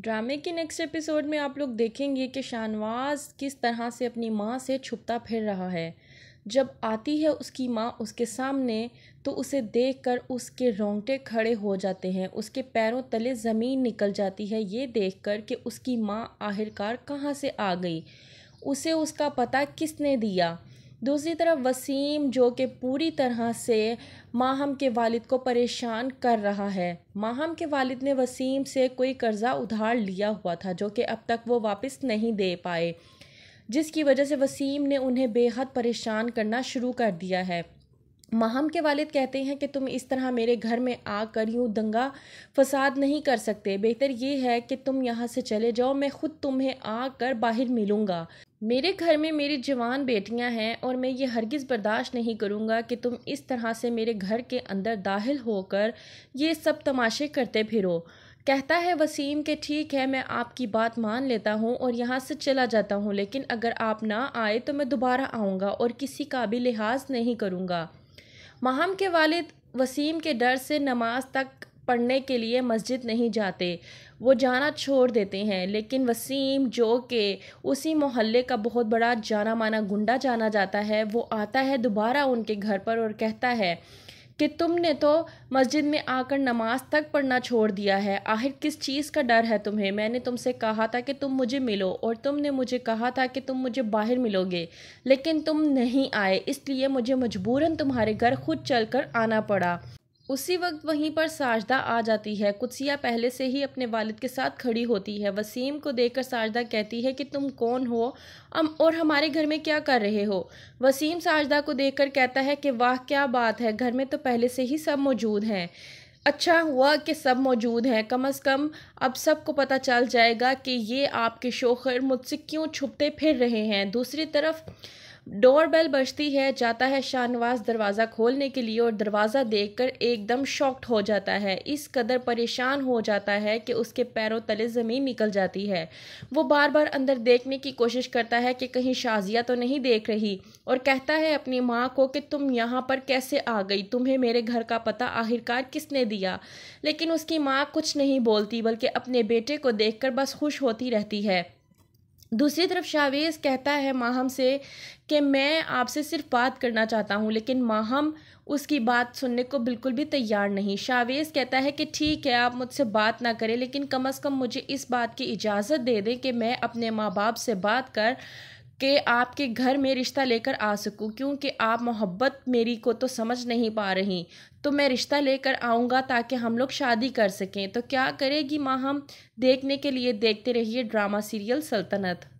ड्रामे के next episode में आप लोग देखेंगे कि शाहनवाज किस तरह से अपनी माँ से छुपता फिर रहा है जब आती है उसकी माँ उसके सामने तो उसे देखकर उसके रोंगटे खड़े हो जाते हैं उसके पैरों तले ज़मीन निकल जाती है ये देखकर कि उसकी माँ आखिरकार कहाँ से आ गई उसे उसका पता किसने दिया दूसरी तरफ वसीम जो कि पूरी तरह से माहम के वालिद को परेशान कर रहा है माहम के वालिद ने वसीम से कोई कर्ज़ा उधार लिया हुआ था जो कि अब तक वो वापस नहीं दे पाए जिसकी वजह से वसीम ने उन्हें बेहद परेशान करना शुरू कर दिया है माहम के वालिद कहते हैं कि तुम इस तरह मेरे घर में आकर यूँ दंगा फसाद नहीं कर सकते बेहतर ये है कि तुम यहाँ से चले जाओ मैं ख़ुद तुम्हें आकर बाहर मिलूँगा मेरे घर में मेरी जवान बेटियां हैं और मैं ये हरगिज़ बर्दाश्त नहीं करूँगा कि तुम इस तरह से मेरे घर के अंदर दाखिल होकर ये सब तमाशे करते फिरो कहता है वसीम के ठीक है मैं आपकी बात मान लेता हूँ और यहाँ से चला जाता हूँ लेकिन अगर आप ना आए तो मैं दोबारा आऊँगा और किसी का भी लिहाज नहीं करूँगा महम के वालिद वसीम के डर से नमाज तक पढ़ने के लिए मस्जिद नहीं जाते वो जाना छोड़ देते हैं लेकिन वसीम जो के उसी मोहल्ले का बहुत बड़ा जाना माना गुंडा जाना जाता है वो आता है दोबारा उनके घर पर और कहता है कि तुमने तो मस्जिद में आकर नमाज तक पढ़ना छोड़ दिया है आखिर किस चीज़ का डर है तुम्हें मैंने तुमसे कहा था कि तुम मुझे मिलो और तुमने मुझे कहा था कि तुम मुझे बाहर मिलोगे लेकिन तुम नहीं आए इसलिए मुझे मजबूरन तुम्हारे घर खुद चलकर आना पड़ा उसी वक्त वहीं पर साजदा आ जाती है कुत्सिया पहले से ही अपने वालिद के साथ खड़ी होती है वसीम को देखकर साजदा कहती है कि तुम कौन हो हम और हमारे घर में क्या कर रहे हो वसीम साजदा को देखकर कहता है कि वाह क्या बात है घर में तो पहले से ही सब मौजूद हैं अच्छा हुआ कि सब मौजूद हैं कम अज़ कम अब सबको पता चल जाएगा कि ये आपके शोहर मुझसे क्यों छुपते फिर रहे हैं दूसरी तरफ डोर बेल बजती है जाता है शाहनवाज दरवाज़ा खोलने के लिए और दरवाज़ा देखकर एकदम शॉक्ड हो जाता है इस कदर परेशान हो जाता है कि उसके पैरों तले ज़मीन निकल जाती है वो बार बार अंदर देखने की कोशिश करता है कि कहीं शाजिया तो नहीं देख रही और कहता है अपनी माँ को कि तुम यहाँ पर कैसे आ गई तुम्हें मेरे घर का पता आखिरकार किसने दिया लेकिन उसकी माँ कुछ नहीं बोलती बल्कि अपने बेटे को देख बस खुश होती रहती है दूसरी तरफ शावेज़ कहता है माहम से कि मैं आपसे सिर्फ बात करना चाहता हूँ लेकिन माहम उसकी बात सुनने को बिल्कुल भी तैयार नहीं शावेज़ कहता है कि ठीक है आप मुझसे बात ना करें लेकिन कम अज़ कम मुझे इस बात की इजाज़त दे दें कि मैं अपने माँ बाप से बात कर कि आपके घर में रिश्ता लेकर आ सकूं क्योंकि आप मोहब्बत मेरी को तो समझ नहीं पा रही तो मैं रिश्ता लेकर आऊँगा ताकि हम लोग शादी कर सकें तो क्या करेगी माँ हम देखने के लिए देखते रहिए ड्रामा सीरियल सल्तनत